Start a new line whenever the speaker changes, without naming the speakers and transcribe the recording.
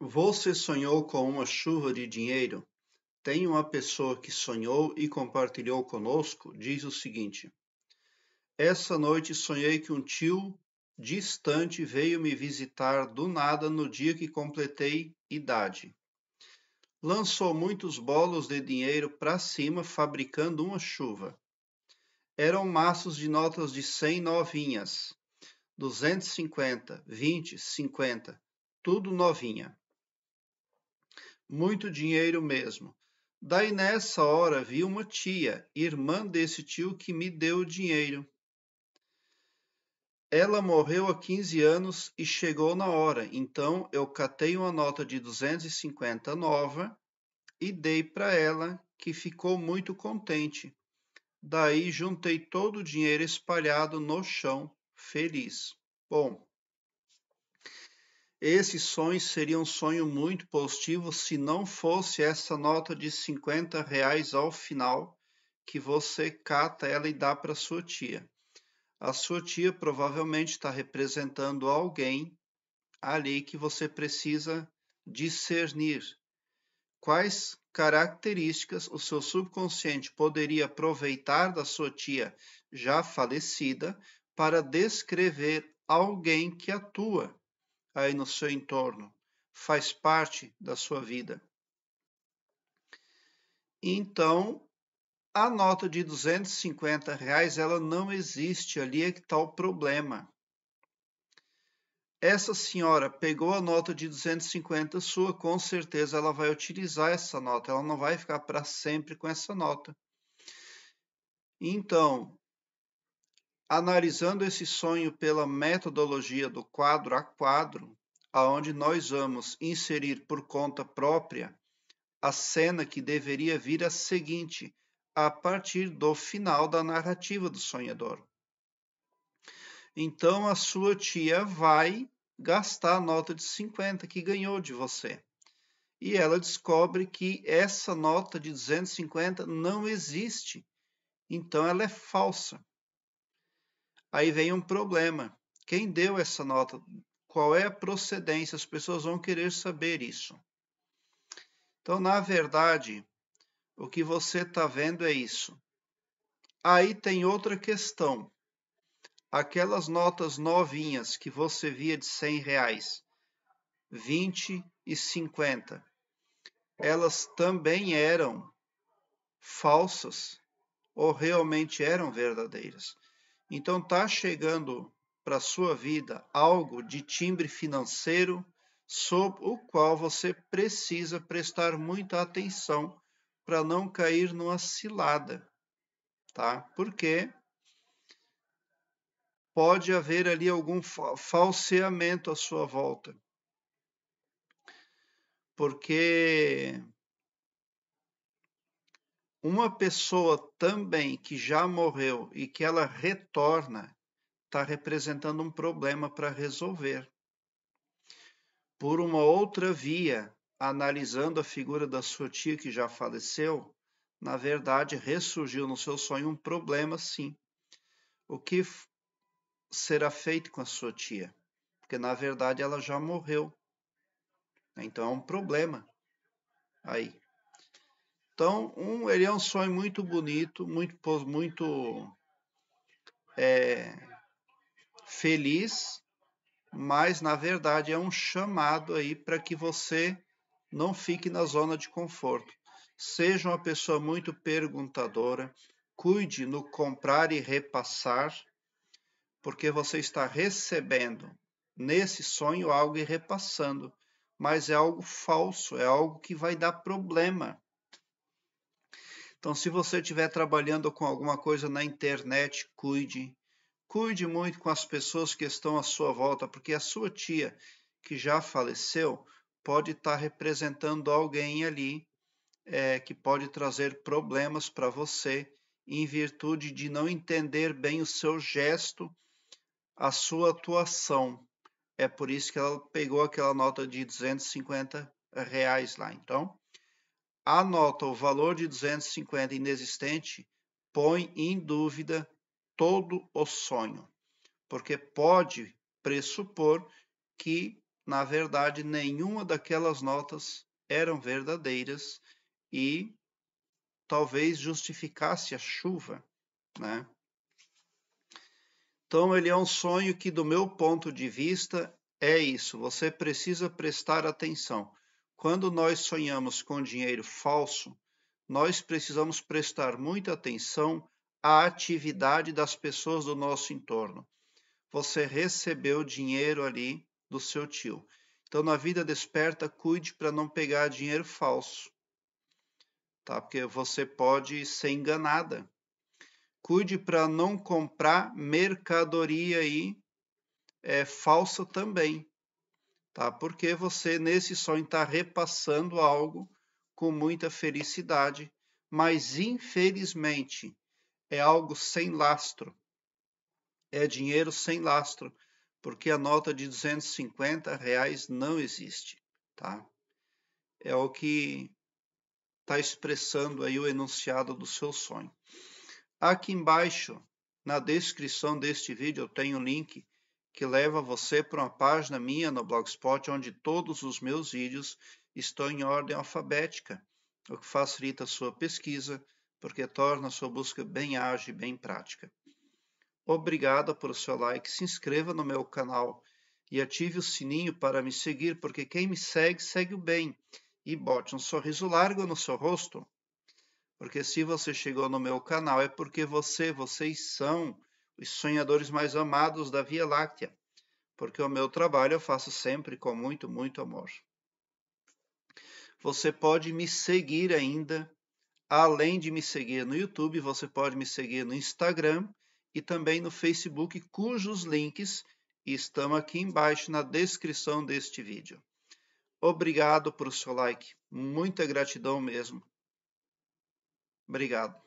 Você sonhou com uma chuva de dinheiro? Tem uma pessoa que sonhou e compartilhou conosco, diz o seguinte: Essa noite sonhei que um tio distante veio me visitar do nada no dia que completei idade. Lançou muitos bolos de dinheiro para cima, fabricando uma chuva. Eram maços de notas de 100 novinhas, 250, 20, 50, tudo novinha muito dinheiro mesmo. Daí nessa hora vi uma tia, irmã desse tio, que me deu o dinheiro. Ela morreu há 15 anos e chegou na hora, então eu catei uma nota de 250 nova e dei para ela, que ficou muito contente. Daí juntei todo o dinheiro espalhado no chão, feliz. Bom, esses sonhos seriam um sonho muito positivo se não fosse essa nota de 50 reais ao final, que você cata ela e dá para sua tia. A sua tia provavelmente está representando alguém ali que você precisa discernir quais características o seu subconsciente poderia aproveitar da sua tia já falecida para descrever alguém que atua aí no seu entorno, faz parte da sua vida. Então, a nota de 250 reais ela não existe, ali é que está o problema. Essa senhora pegou a nota de 250 sua, com certeza ela vai utilizar essa nota, ela não vai ficar para sempre com essa nota. Então, analisando esse sonho pela metodologia do quadro a quadro, aonde nós vamos inserir por conta própria a cena que deveria vir a seguinte, a partir do final da narrativa do sonhador. Então a sua tia vai gastar a nota de 50 que ganhou de você. E ela descobre que essa nota de 250 não existe. Então ela é falsa. Aí vem um problema. Quem deu essa nota? Qual é a procedência? As pessoas vão querer saber isso. Então, na verdade, o que você está vendo é isso. Aí tem outra questão. Aquelas notas novinhas que você via de 100 reais, 20 e 50, elas também eram falsas ou realmente eram verdadeiras? Então está chegando para a sua vida algo de timbre financeiro sob o qual você precisa prestar muita atenção para não cair numa cilada, tá? Porque pode haver ali algum falseamento à sua volta. Porque uma pessoa também que já morreu e que ela retorna está representando um problema para resolver. Por uma outra via, analisando a figura da sua tia que já faleceu, na verdade ressurgiu no seu sonho um problema, sim. O que será feito com a sua tia? Porque na verdade ela já morreu. Então é um problema aí. Então, um, ele é um sonho muito bonito, muito, muito é, feliz, mas na verdade é um chamado aí para que você não fique na zona de conforto. Seja uma pessoa muito perguntadora, cuide no comprar e repassar, porque você está recebendo nesse sonho algo e repassando, mas é algo falso, é algo que vai dar problema. Então, se você estiver trabalhando com alguma coisa na internet, cuide. Cuide muito com as pessoas que estão à sua volta, porque a sua tia, que já faleceu, pode estar representando alguém ali é, que pode trazer problemas para você em virtude de não entender bem o seu gesto, a sua atuação. É por isso que ela pegou aquela nota de 250 reais lá. Então, anota o valor de 250 inexistente, põe em dúvida todo o sonho, porque pode pressupor que, na verdade, nenhuma daquelas notas eram verdadeiras e talvez justificasse a chuva, né? Então ele é um sonho que do meu ponto de vista é isso, você precisa prestar atenção. Quando nós sonhamos com dinheiro falso, nós precisamos prestar muita atenção à atividade das pessoas do nosso entorno. Você recebeu dinheiro ali do seu tio. Então, na vida desperta, cuide para não pegar dinheiro falso, tá? Porque você pode ser enganada. Cuide para não comprar mercadoria aí é, falsa também tá? Porque você nesse sonho está repassando algo com muita felicidade, mas infelizmente é algo sem lastro. É dinheiro sem lastro, porque a nota de 250 reais não existe, tá? É o que está expressando aí o enunciado do seu sonho. Aqui embaixo, na descrição deste vídeo, eu tenho o um link que leva você para uma página minha no Blogspot onde todos os meus vídeos estão em ordem alfabética, o que facilita a sua pesquisa, porque torna a sua busca bem ágil e bem prática. Obrigado por seu like, se inscreva no meu canal e ative o sininho para me seguir, porque quem me segue, segue o bem. E bote um sorriso largo no seu rosto, porque se você chegou no meu canal é porque você, vocês são os sonhadores mais amados da Via Láctea, porque o meu trabalho eu faço sempre com muito, muito amor. Você pode me seguir ainda, além de me seguir no YouTube, você pode me seguir no Instagram e também no Facebook, cujos links estão aqui embaixo na descrição deste vídeo. Obrigado por seu like, muita gratidão mesmo. Obrigado.